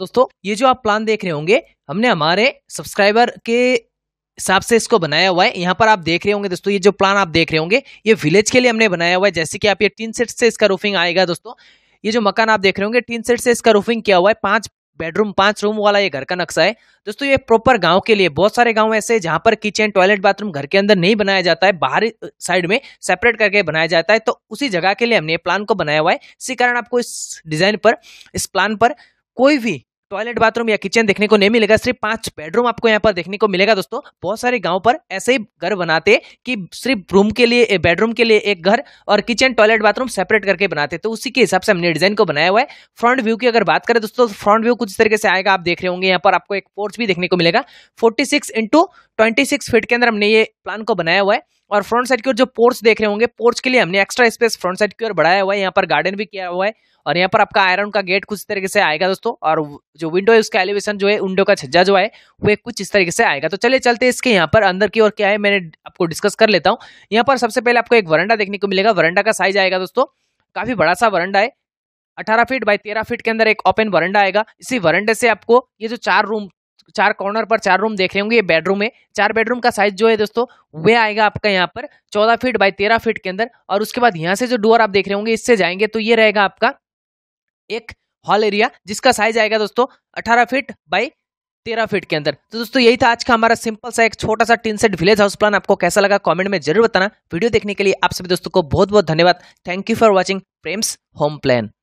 दोस्तों ये जो आप प्लान देख रहे होंगे हमने हमारे सब्सक्राइबर के हिसाब से इसको बनाया हुआ है यहाँ पर आप देख रहे होंगे दोस्तों ये जो प्लान आप देख रहे होंगे ये विलेज के लिए हमने बनाया हुआ है जैसे कि आप ये टीन सेट से इसका रूफिंग आएगा दोस्तों ये जो मकान आप देख रहे होंगे टीन सेट से इसका रूफिंग किया हुआ है पांच बेडरूम पांच रूम वाला ये घर का नक्शा है दोस्तों ये प्रॉपर गांव के लिए बहुत सारे गांव ऐसे हैं जहां पर किचन टॉयलेट बाथरूम घर के अंदर नहीं बनाया जाता है बाहरी साइड में सेपरेट करके बनाया जाता है तो उसी जगह के लिए हमने ये प्लान को बनाया हुआ है इसी कारण आपको इस डिजाइन पर इस प्लान पर कोई भी टॉयलेट बाथरूम या किचन देखने को नहीं मिलेगा सिर्फ पांच बेडरूम आपको यहाँ पर देखने को मिलेगा दोस्तों बहुत सारे गांव पर ऐसे ही घर बनाते कि सिर्फ रूम के लिए बेडरूम के लिए एक घर और किचन टॉयलेट बाथरूम सेपरेट करके बनाते तो उसी के हिसाब से हमने डिजाइन को बनाया हुआ है फ्रंट व्यू की अगर बात करें दोस्तों तो फ्रंट व्यू कुछ तरीके से आएगा आप देख रहे होंगे यहाँ पर आपको एक पोर्च भी देखने को मिलेगा forty six into twenty six feet के अंदर हमने ये प्लान को बनाया हुआ है और फ्रंट साइड की ओर जो पोर्च देख रहे होंगे पोर्च के लिए हमने एक्स्ट्रा स्पेस फ्रंट साइड की ओर बढ़ाया हुआ है यहाँ पर गार्डन भी किया हुआ है और यहाँ पर आपका आयरन का गेट कुछ इस तरीके से आएगा दोस्तों और जो विंडो है उसका एलिवेशन जो है विंडो का छज्जा जो है वो कुछ इस तरीके से आएगा तो चलिए चलते इसके यहाँ पर अंदर की ओर क्या है मैंने आपको डिस्कस कर लेता हूँ यहाँ पर सबसे पहले आपको एक वरंडा देखने को मिलेगा वरंडा का साइज आएगा दोस्तों काफी बड़ा सा वरंडा है अठारह फीट बाई तेरह फीट के अंदर एक ओपन वरंडा आएगा इसी वरंडे से आपको ये जो चार रूम चार कॉर्नर पर चार रूम देख रहे होंगे ये बेडरूम है चार बेडरूम का साइज जो है दोस्तों वह आएगा आपका यहाँ पर चौदह फीट बाई तेरह फीट के अंदर और उसके बाद यहाँ से जो डोर आप देख रहे होंगे इससे जाएंगे तो ये रहेगा आपका एक हॉल एरिया जिसका साइज आएगा दोस्तों अठारह फीट बाई तेरह फीट के अंदर तो दोस्तों यही था आज का हमारा सिंपल सा एक छोटा सा टिनसेट विलेज हाउस प्लान आपको कैसा लगा कमेंट में जरूर बताना वीडियो देखने के लिए आप सभी दोस्तों को बहुत बहुत धन्यवाद thank you for watching Prem's home plan